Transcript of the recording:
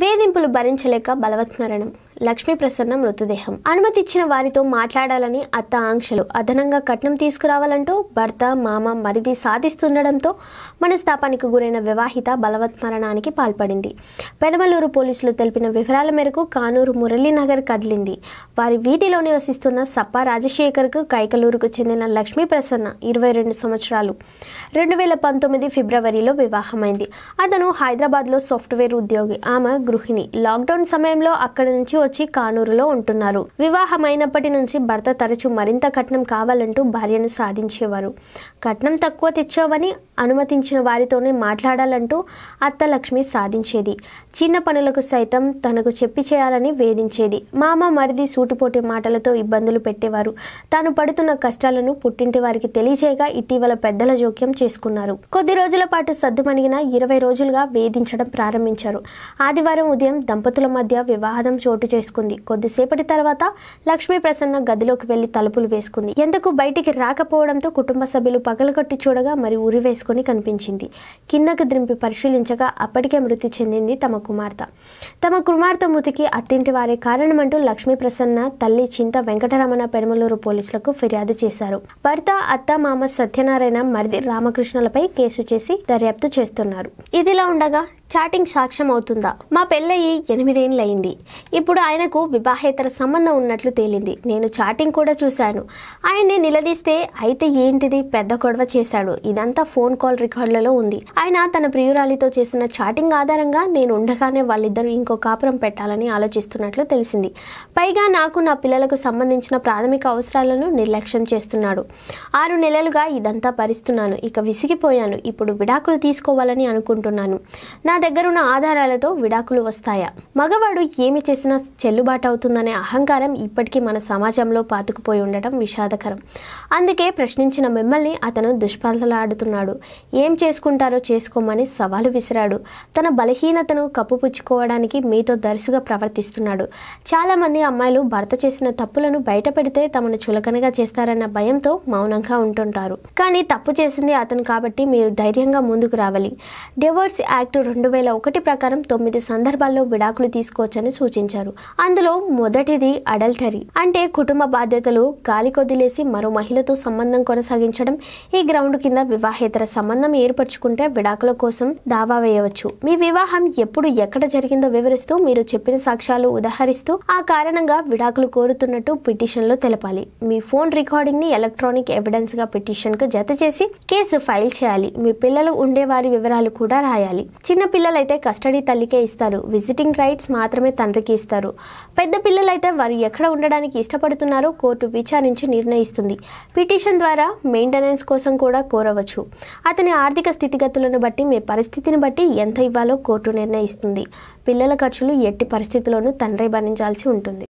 వేధింపులు భరించలేక బలవత్మరణం లక్ష్మీ ప్రసన్న మృతదేహం అనుమతిచ్చిన వారితో మాట్లాడాలని అత్త ఆంక్షలు అదనంగా కట్నం తీసుకురావాలంటూ భర్త మామ మరిది సాధిస్తుండడంతో మనస్తాపానికి గురైన వివాహిత బలవత్మరణానికి పాల్పడింది పెనమలూరు పోలీసులు తెలిపిన వివరాల మేరకు కానూరు మురళీనగర్ కదిలింది వారి వీధిలో నివసిస్తున్న సప్ప రాజశేఖర్కు కైకలూరుకు చెందిన లక్ష్మీ ప్రసన్న ఇరవై రెండు సంవత్సరాలు రెండు వేల పంతొమ్మిది ఫిబ్రవరిలో వివాహమైంది అతను హైదరాబాద్లో సాఫ్ట్వేర్ ఉద్యోగి ఆమె గృహిణి లాక్డౌన్ సమయంలో అక్కడి నుంచి వచ్చి కానూరులో ఉంటున్నారు వివాహమైనప్పటి నుంచి భర్త తరచూ మరింత కట్నం కావాలంటూ భార్యను సాధించేవారు కట్నం తక్కువ తెచ్చావని అనుమతించిన వారితోనే మాట్లాడాలంటూ అత్తలక్ష్మి సాధించేది చిన్న పనులకు సైతం తనకు చెప్పి చేయాలని వేధించేది మామ మరిది సూటిపోటే మాటలతో ఇబ్బందులు పెట్టేవారు తాను పడుతున్న కష్టాలను పుట్టింటి వారికి తెలియచేయగా ఇటీవల పెద్దల జోక్యం చేసుకున్నారు కొద్ది రోజుల పాటు సర్దుమణిగిన ఇరవై రోజులుగా వేధించడం ప్రారంభించారు ఆదివారం ఉదయం దంపతుల మధ్య వివాహం చోటు చేసుకుంది కొద్దిసేపటి తర్వాత లక్ష్మీ ప్రసన్న గదిలోకి వెళ్లి తలుపులు వేసుకుంది ఎందుకు బయటికి రాకపోవడంతో కుటుంబ సభ్యులు పగలగొట్టి చూడగా మరి ఉరి వేసుకుని కనిపించింది కిందకు దింపి పరిశీలించగా అప్పటికే మృతి చెందింది తమ కుమార్తె తమ కుమార్తె మృతికి అత్తింటి వారే కారణమంటూ లక్ష్మీ ప్రసన్న తల్లి చింత వెంకటరమణ పెడమలూరు పోలీసులకు ఫిర్యాదు చేశారు భర్త అత్త మామ సత్యనారాయణ మరిది రామకృష్ణులపై కేసు చేసి దర్యాప్తు చేస్తున్నారు ఇదిలా ఉండగా చాటింగ్ సాక్ష్యం అవుతుందా మా పెళ్ళయి ఎనిమిదేళ్ళయింది ఇప్పుడు ఆయనకు వివాహేతర సంబంధం ఉన్నట్లు తేలింది నేను చాటింగ్ కూడా చూశాను ఆయన్ని నిలదీస్తే అయితే ఏంటిది పెద్ద గొడవ చేశాడు ఇదంతా ఫోన్ కాల్ రికార్డులలో ఉంది ఆయన తన ప్రియురాలితో చేసిన చాటింగ్ ఆధారంగా నేను ఉండగానే వాళ్ళిద్దరూ ఇంకో కాపురం పెట్టాలని ఆలోచిస్తున్నట్లు తెలిసింది పైగా నాకు నా పిల్లలకు సంబంధించిన ప్రాథమిక అవసరాలను నిర్లక్ష్యం చేస్తున్నాడు ఆరు నెలలుగా ఇదంతా భరిస్తున్నాను ఇక విసిగిపోయాను ఇప్పుడు విడాకులు తీసుకోవాలని అనుకుంటున్నాను నా దగ్గరున్న ఆధారాలతో విడాకులు వస్తాయా మగవాడు ఏమి చేసినా చెల్లుబాటు అవుతుందనే అహంకారం ఇప్పటికీ మన సమాజంలో పాతుకుపోయి ఉండటం విషాదకరం అందుకే ప్రశ్నించిన మిమ్మల్ని అతను దుష్పాలలాడుతున్నాడు ఏం చేసుకుంటారో చేసుకోమని సవాలు విసిరాడు తన బలహీనతను కప్పుపుచ్చుకోవడానికి మీతో దరుసుగా ప్రవర్తిస్తున్నాడు చాలామంది అమ్మాయిలు భర్త చేసిన తప్పులను బయటపెడితే తమను చులకనగా చేస్తారన్న భయంతో మౌనంగా ఉంటుంటారు కానీ తప్పు చేసింది అతను కాబట్టి మీరు ధైర్యంగా ముందుకు రావాలి డివోర్స్ యాక్ట్ రెండు రెండు వేల ఒకటి ప్రకారం తొమ్మిది సందర్భాల్లో విడాకులు తీసుకోవచ్చని సూచించారు అందులో మొదటిది అడల్టరీ అంటే కుటుంబ బాధ్యతలు గాలి కొద్దిలేసి మరో మహిళతో సంబంధం కొనసాగించడం ఈ గ్రౌండ్ కింద వివాహేతర సంబంధం ఏర్పరచుకుంటే విడాకుల కోసం దావా వేయవచ్చు మీ వివాహం ఎప్పుడు ఎక్కడ జరిగిందో వివరిస్తూ మీరు చెప్పిన సాక్ష్యాలు ఉదహరిస్తూ ఆ కారణంగా విడాకులు కోరుతున్నట్టు లో తెలపాలి మీ ఫోన్ రికార్డింగ్ ని ఎలక్ట్రానిక్ ఎవిడెన్స్ గా పిటిషన్ కు జత చేసి కేసు ఫైల్ చేయాలి మీ పిల్లలు ఉండేవారి వివరాలు కూడా రాయాలి చిన్నపిల్ల పిల్లలైతే కస్టడీ తల్లికే ఇస్తారు విజిటింగ్ రైట్స్ మాత్రమే తండ్రికి ఇస్తారు పెద్ద పిల్లలైతే వారు ఎక్కడ ఉండడానికి ఇష్టపడుతున్నారో కోర్టు విచారించి నిర్ణయిస్తుంది పిటిషన్ ద్వారా మెయింటెనెన్స్ కోసం కూడా కోరవచ్చు అతని ఆర్థిక స్థితిగతులను బట్టి మీ పరిస్థితిని బట్టి ఎంత ఇవ్వాలో కోర్టు నిర్ణయిస్తుంది పిల్లల ఖర్చులు ఎట్టి పరిస్థితుల్లోనూ తండ్రి భరించాల్సి ఉంటుంది